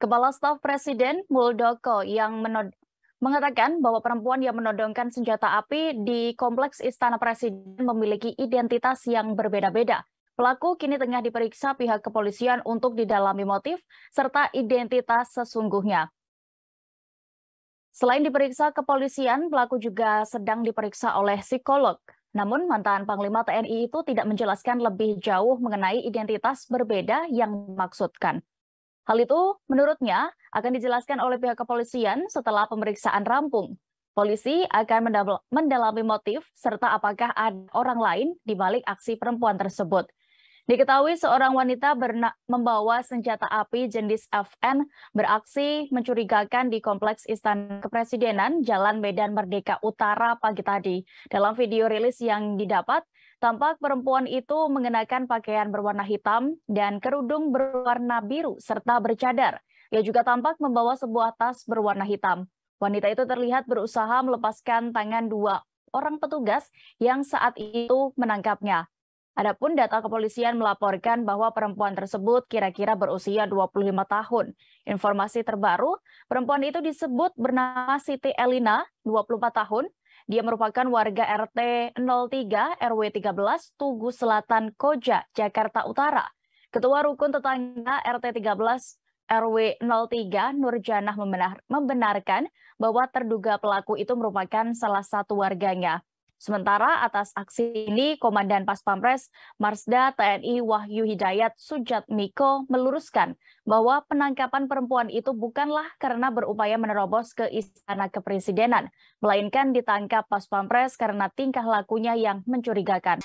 Kepala Staf Presiden Muldoko yang mengatakan bahwa perempuan yang menodongkan senjata api di kompleks Istana Presiden memiliki identitas yang berbeda-beda. Pelaku kini tengah diperiksa pihak kepolisian untuk didalami motif serta identitas sesungguhnya. Selain diperiksa kepolisian, pelaku juga sedang diperiksa oleh psikolog. Namun mantan Panglima TNI itu tidak menjelaskan lebih jauh mengenai identitas berbeda yang dimaksudkan. Hal itu, menurutnya, akan dijelaskan oleh pihak kepolisian setelah pemeriksaan rampung. Polisi akan mendalami motif serta apakah ada orang lain di balik aksi perempuan tersebut. Diketahui seorang wanita membawa senjata api jenis FN beraksi mencurigakan di Kompleks Istana Kepresidenan Jalan Medan Merdeka Utara pagi tadi. Dalam video rilis yang didapat, tampak perempuan itu mengenakan pakaian berwarna hitam dan kerudung berwarna biru serta bercadar. Ia juga tampak membawa sebuah tas berwarna hitam. Wanita itu terlihat berusaha melepaskan tangan dua orang petugas yang saat itu menangkapnya. Adapun data kepolisian melaporkan bahwa perempuan tersebut kira-kira berusia 25 tahun. Informasi terbaru, perempuan itu disebut bernama Siti Elina, 24 tahun. Dia merupakan warga RT 03 RW 13 Tugu Selatan Koja, Jakarta Utara. Ketua Rukun Tetangga RT 13 RW 03 Nurjanah membenarkan bahwa terduga pelaku itu merupakan salah satu warganya. Sementara atas aksi ini, Komandan Pas Pampres Marsda TNI Wahyu Hidayat Sujat Miko meluruskan bahwa penangkapan perempuan itu bukanlah karena berupaya menerobos ke Istana Kepresidenan, melainkan ditangkap Pas Pampres karena tingkah lakunya yang mencurigakan.